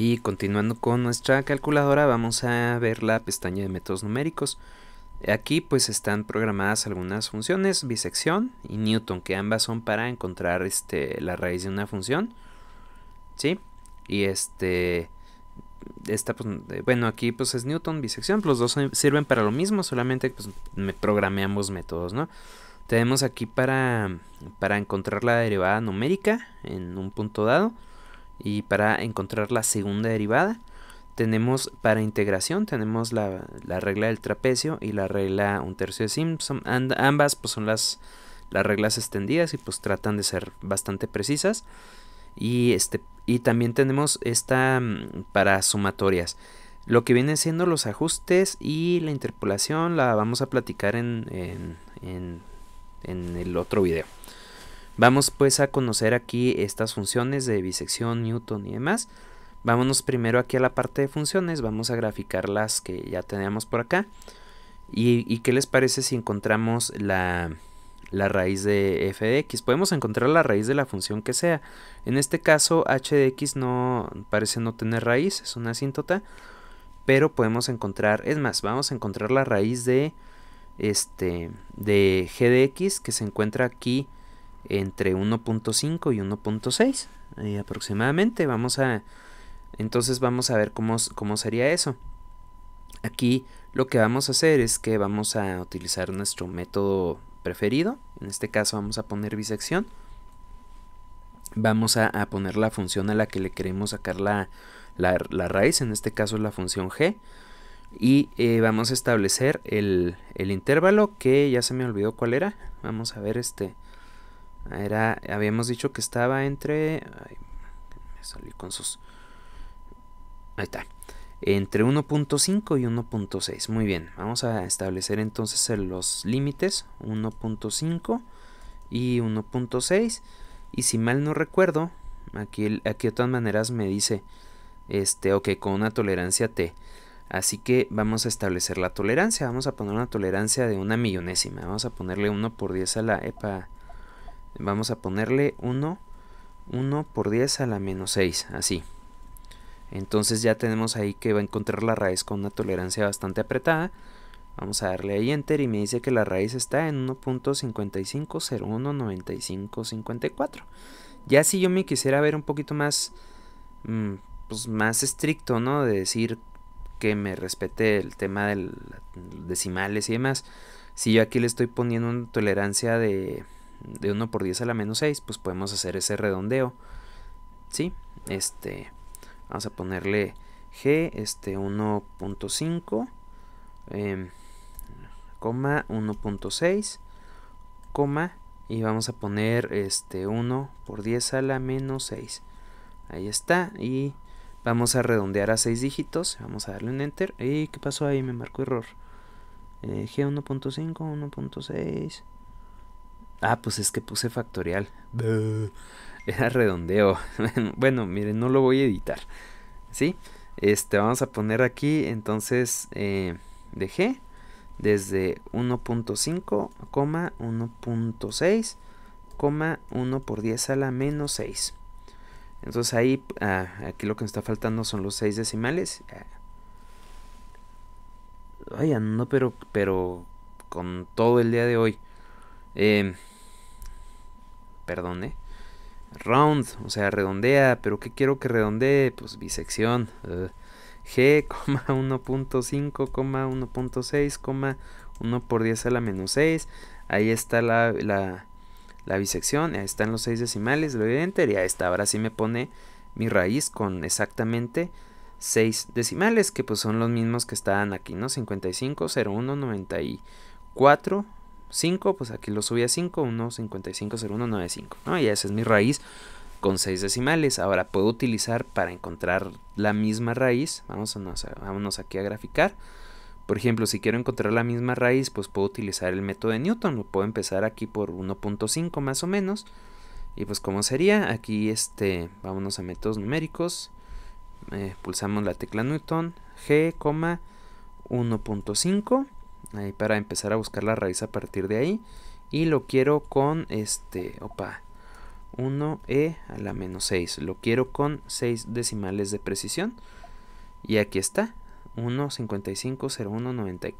Y continuando con nuestra calculadora vamos a ver la pestaña de métodos numéricos. Aquí pues están programadas algunas funciones, bisección y Newton, que ambas son para encontrar este, la raíz de una función. ¿Sí? Y este... Esta, pues, eh, bueno, aquí pues es Newton, bisección, los dos sirven para lo mismo, solamente pues me programé ambos métodos, ¿no? Tenemos aquí para, para encontrar la derivada numérica en un punto dado. Y para encontrar la segunda derivada, tenemos para integración, tenemos la, regla del trapecio y la regla un tercio de Simpson. ambas pues, son las, reglas extendidas y pues tratan de ser bastante precisas. Y, este, y también tenemos esta mm, para sumatorias. Lo que vienen siendo los ajustes y la interpolación la vamos a platicar en, en el otro video. Vamos pues a conocer aquí estas funciones de bisección, Newton y demás. Vámonos primero aquí a la parte de funciones, vamos a graficar las que ya tenemos por acá. ¿Y, qué les parece si encontramos la, raíz de f de x? Podemos encontrar la raíz de la función que sea. En este caso h de x no, parece no tener raíz, es una asíntota. Pero podemos encontrar, es más, vamos a encontrar la raíz de, este, de g de x que se encuentra aquí entre 1.5 y 1.6 eh, aproximadamente. Vamos a entonces vamos a ver cómo, sería eso. Aquí lo que vamos a hacer es que vamos a utilizar nuestro método preferido. En este caso vamos a poner bisección. Vamos a, poner la función a la que le queremos sacar la, raíz, en este caso la función g. Y eh, vamos a establecer el, el intervalo que ya se me olvidó cuál era. Vamos a ver este era, habíamos dicho que estaba entre... me salí con sus... Ahí está. Entre 1.5 y 1.6. Muy bien. Vamos a establecer entonces los límites. 1.5 y 1.6. Y si mal no recuerdo, aquí, aquí de todas maneras me dice, este, ok, con una tolerancia T. Así que vamos a establecer la tolerancia. Vamos a poner una tolerancia de una millonésima. Vamos a ponerle 1 por 10 a la... Epa, Vamos a ponerle 1, 1 por 10 a la menos 6, así. Entonces ya tenemos ahí que va a encontrar la raíz con una tolerancia bastante apretada. Vamos a darle ahí Enter y me dice que la raíz está en 1.55019554. Ya si yo me quisiera ver un poquito más, mm, pues más estricto, ¿no? De decir que me respete el tema de decimales y demás. Si yo aquí le estoy poniendo una tolerancia de de 1 por 10 a la menos 6, pues podemos hacer ese redondeo. ¿Sí? Este, vamos a ponerle G, este 1.5, em, coma 1.6, coma, y vamos a poner este 1 por 10 a la menos 6. Ahí está, y vamos a redondear a 6 dígitos, vamos a darle un enter. ¿Y qué pasó ahí? Me marcó error. Eh, G1.5, 1.6... Ah, pues es que puse factorial. Era redondeo. bueno, miren, no lo voy a editar. ¿Sí? Este, vamos a poner aquí, entonces, De eh, dejé desde 1.5, 1.6, 1 por 10 a la menos 6. Entonces ahí, ah, aquí lo que nos está faltando son los 6 decimales. Vaya, ah. no, pero, pero con todo el día de hoy. Eh, em, perdón, Round, o sea, redondea, pero que quiero que redondee? Pues bisección. Eh, G, 1.5, 1.6, 1 por 10 a la menos 6. Ahí está la, la, bisección, ahí están los 6 decimales, lo doy enter y ahí está. Ahora sí me pone mi raíz con exactamente 6 decimales, que pues son los mismos que estaban aquí, ¿no? 55, 01, 94, 5, pues aquí lo subí a 5, 1,550195, ¿no? Y esa es mi raíz con 6 decimales. Ahora puedo utilizar para encontrar la misma raíz, vamos a, vámonos aquí a graficar. Por ejemplo, si quiero encontrar la misma raíz, pues puedo utilizar el método de Newton, lo puedo empezar aquí por 1.5 más o menos. Y pues cómo sería, aquí este, vámonos a métodos numéricos, eh, pulsamos la tecla Newton, G, 1.5 ahí para empezar a buscar la raíz a partir de ahí y lo quiero con este opa 1e a la menos 6 lo quiero con 6 decimales de precisión y aquí está 1.550194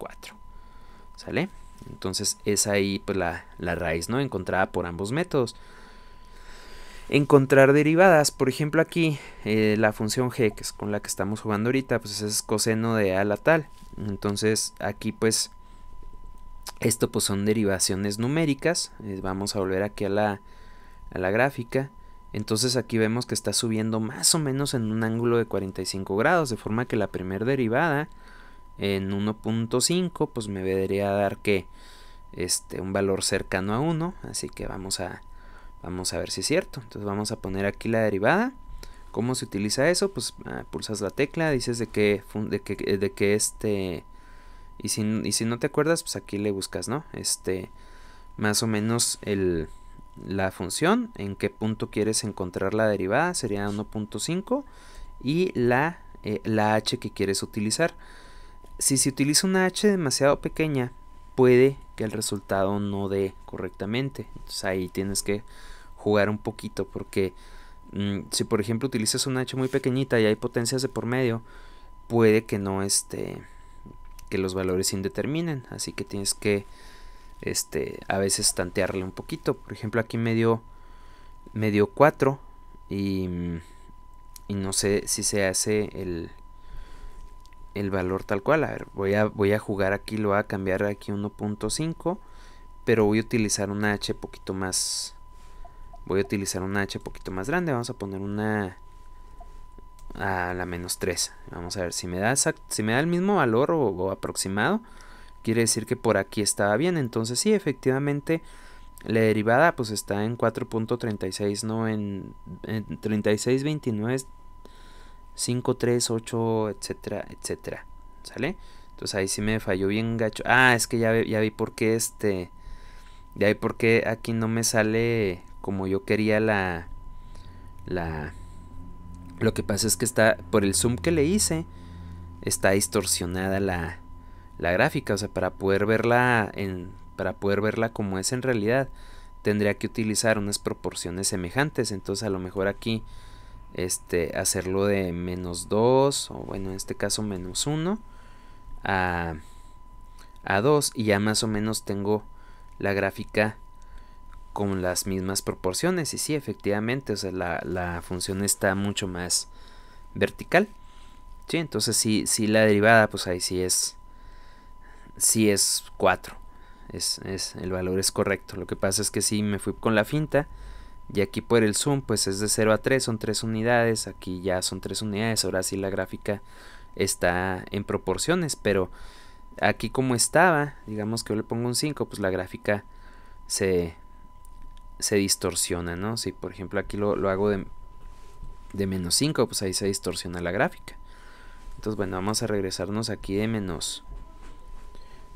sale entonces es ahí pues, la, la raíz no encontrada por ambos métodos encontrar derivadas. Por ejemplo, aquí eh, la función g, que es con la que estamos jugando ahorita, pues es coseno de a la tal. Entonces aquí pues esto pues son derivaciones numéricas. Eh, vamos a volver aquí a la, gráfica. Entonces aquí vemos que está subiendo más o menos en un ángulo de 45 grados, de forma que la primera derivada en 1.5 pues me debería dar que este un valor cercano a 1, así que vamos a vamos a ver si es cierto. Entonces vamos a poner aquí la derivada. ¿Cómo se utiliza eso? Pues ah, pulsas la tecla, dices de de de que este y si, no te acuerdas, pues aquí le buscas, ¿no? Este, más o menos la función, en qué punto quieres encontrar la derivada, sería 1.5, y la, eh, la h que quieres utilizar. Si se utiliza una h demasiado pequeña, puede que el resultado no dé correctamente. Entonces ahí tienes que jugar un poquito, porque mm, si por ejemplo utilizas una h muy pequeñita y hay potencias de por medio, puede que no esté que los valores indeterminen, Así que tienes que este, a veces tantearle un poquito. Por ejemplo, aquí me dio, 4 y, y, no sé si se hace el, el valor tal cual. A ver, voy a, voy a jugar aquí, lo voy a cambiar aquí 1.5, pero voy a utilizar un H poquito más... Voy a utilizar una H poquito más grande, vamos a poner una a la menos 3. Vamos a ver si me da, si me da el mismo valor o, aproximado. Quiere decir que por aquí estaba bien. Entonces sí, efectivamente la derivada pues está en 4.36, no en, en 36.29, 5.38, etcétera, etcétera. ¿Sale? Entonces ahí sí me falló bien gacho. Ah, es que ya, ya vi por qué este... Ya vi por qué aquí no me sale como yo quería la... La lo que pasa es que está, por el zoom que le hice, está distorsionada la, la gráfica. O sea, para poder verla en, para poder verla como es en realidad, tendría que utilizar unas proporciones semejantes. Entonces a lo mejor aquí este, hacerlo de menos 2 o bueno en este caso menos 1 a, a 2 y ya más o menos tengo la gráfica con las mismas proporciones. Y sí, efectivamente, o sea, la, función está mucho más vertical. Sí, entonces si la derivada, pues ahí sí es, sí es 4. Es, el valor es correcto. Lo que pasa es que si me fui con la finta. Y aquí por el zoom, pues es de 0 a 3, son 3 unidades. Aquí ya son 3 unidades. Ahora sí la gráfica está en proporciones. Pero aquí como estaba, digamos que yo le pongo un 5, pues la gráfica se, se distorsiona, ¿no? Si por ejemplo aquí lo, hago de, menos 5, pues ahí se distorsiona la gráfica. Entonces, bueno, vamos a regresarnos aquí de menos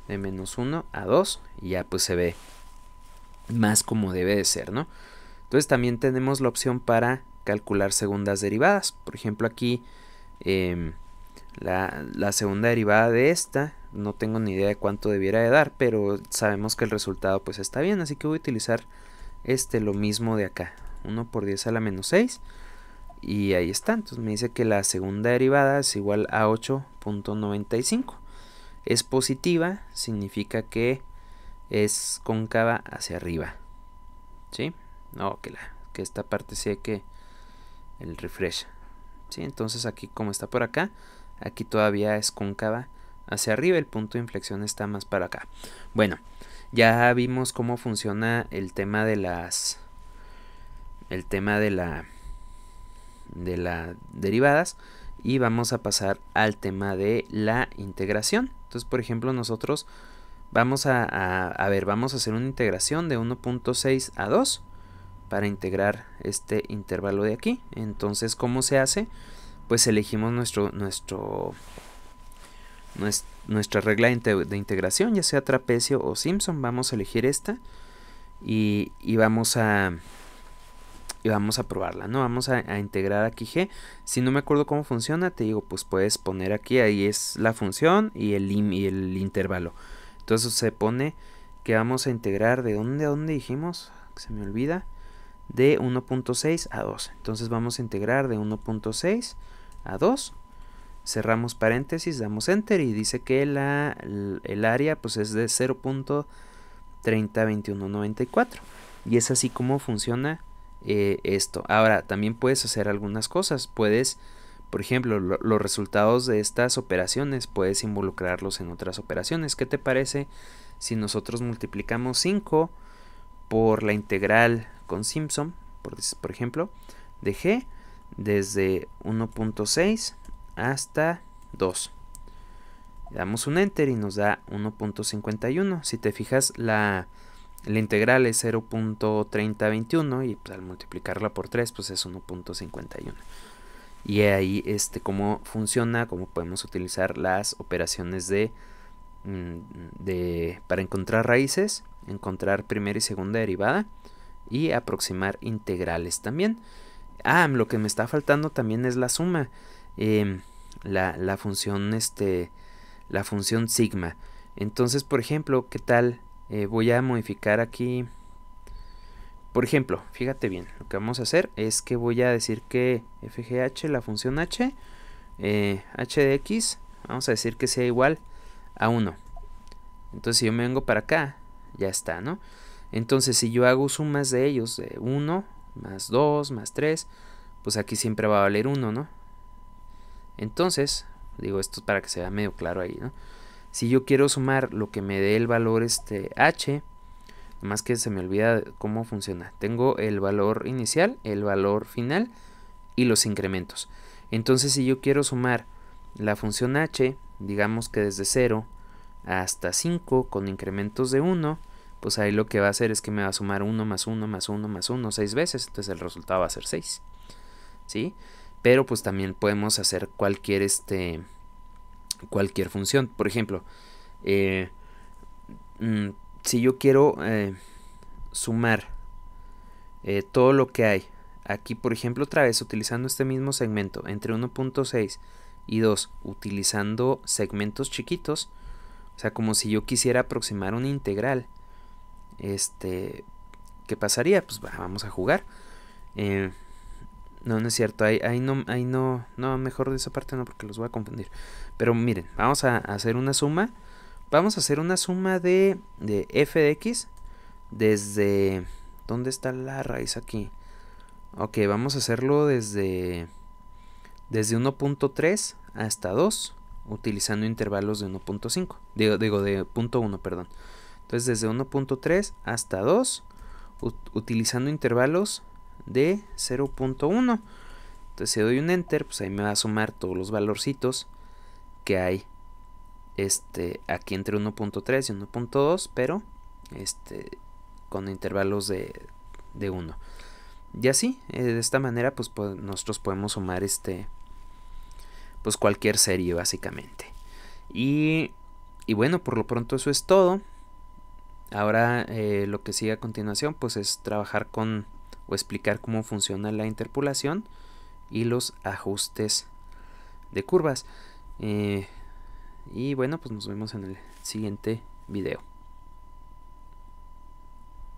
de menos 1 a 2 y ya pues se ve más como debe de ser, ¿no? Entonces también tenemos la opción para calcular segundas derivadas. Por ejemplo, aquí em, la, la, segunda derivada de esta, no tengo ni idea de cuánto debiera de dar, pero sabemos que el resultado pues está bien, así que voy a utilizar este lo mismo de acá. 1 por 10 a la menos 6. Y ahí está. Entonces me dice que la segunda derivada es igual a 8.95. Es positiva, significa que es cóncava hacia arriba. ¿Sí? No, que, la, que esta parte sí que el refresh. ¿Sí? Entonces aquí como está por acá, aquí todavía es cóncava hacia arriba. El punto de inflexión está más para acá. Bueno. Ya vimos cómo funciona el tema de las el tema de la de las derivadas y vamos a pasar al tema de la integración. Entonces, por ejemplo, nosotros vamos a, a, ver, vamos a hacer una integración de 1.6 a 2 para integrar este intervalo de aquí. Entonces, ¿cómo se hace? Pues elegimos nuestro, nuestro, nuestro nuestra regla de integración, ya sea trapecio o Simpson, vamos a elegir esta y, vamos a y vamos a probarla, ¿no? Vamos a, integrar aquí G. Si no me acuerdo cómo funciona, te digo, pues puedes poner aquí, ahí es la función y el, y el intervalo. Entonces se pone que vamos a integrar de donde a dónde dijimos, se me olvida, de 1.6 a 2. Entonces vamos a integrar de 1.6 a 2 cerramos paréntesis, damos enter y dice que la, el área pues es de 0.302194 y es así como funciona eh, esto. Ahora también puedes hacer algunas cosas, puedes por ejemplo los resultados de estas operaciones puedes involucrarlos en otras operaciones. ¿Qué te parece si nosotros multiplicamos 5 por la integral con Simpson, por, por ejemplo, de g desde 1.6 hasta 2. damos un enter y nos da 1.51. Si te fijas, la, integral es 0.3021 y pues, al multiplicarla por 3, pues es 1.51. Y ahí este, cómo funciona, cómo podemos utilizar las operaciones de, mm, de, para encontrar raíces, encontrar primera y segunda derivada y aproximar integrales también. Ah, lo que me está faltando también es la suma. Em, la, la, función este la función sigma entonces por ejemplo qué tal eh, voy a modificar aquí por ejemplo fíjate bien lo que vamos a hacer es que voy a decir que fgh la función h eh, h de x vamos a decir que sea igual a 1 entonces si yo me vengo para acá ya está no entonces si yo hago sumas de ellos de 1 más 2 más 3 pues aquí siempre va a valer 1 no entonces, digo esto para que se vea medio claro ahí, ¿no? Si yo quiero sumar lo que me dé el valor este h, más que se me olvida cómo funciona. Tengo el valor inicial, el valor final y los incrementos. Entonces, si yo quiero sumar la función h, digamos que desde 0 hasta 5 con incrementos de 1, pues ahí lo que va a hacer es que me va a sumar 1 más 1 más 1 más 1 6 veces, entonces el resultado va a ser 6. ¿Sí? pero pues también podemos hacer cualquier este cualquier función por ejemplo eh, mm, si yo quiero eh, sumar eh, todo lo que hay aquí por ejemplo otra vez utilizando este mismo segmento entre 1.6 y 2 utilizando segmentos chiquitos o sea como si yo quisiera aproximar una integral este qué pasaría pues vamos a jugar no, no es cierto. Ahí, no, ahí no. No, mejor de esa parte no, porque los voy a confundir. Pero miren, vamos a hacer una suma. Vamos a hacer una suma de, de f de x desde... ¿Dónde está la raíz aquí? Ok, vamos a hacerlo desde, desde 1.3 hasta 2, utilizando intervalos de 1.5. Digo, digo, de 0.1, perdón. Entonces, desde 1.3 hasta 2, utilizando intervalos de 0.1. Entonces si doy un enter, pues ahí me va a sumar todos los valorcitos que hay este, aquí entre 1.3 y 1.2, pero este, con intervalos de, de 1. Y así, eh, de esta manera, pues, pues, nosotros podemos sumar este, pues cualquier serie básicamente. Y, y bueno, por lo pronto eso es todo. Ahora eh, lo que sigue a continuación, pues es trabajar con o explicar cómo funciona la interpolación y los ajustes de curvas. Eh, y bueno, pues nos vemos en el siguiente video.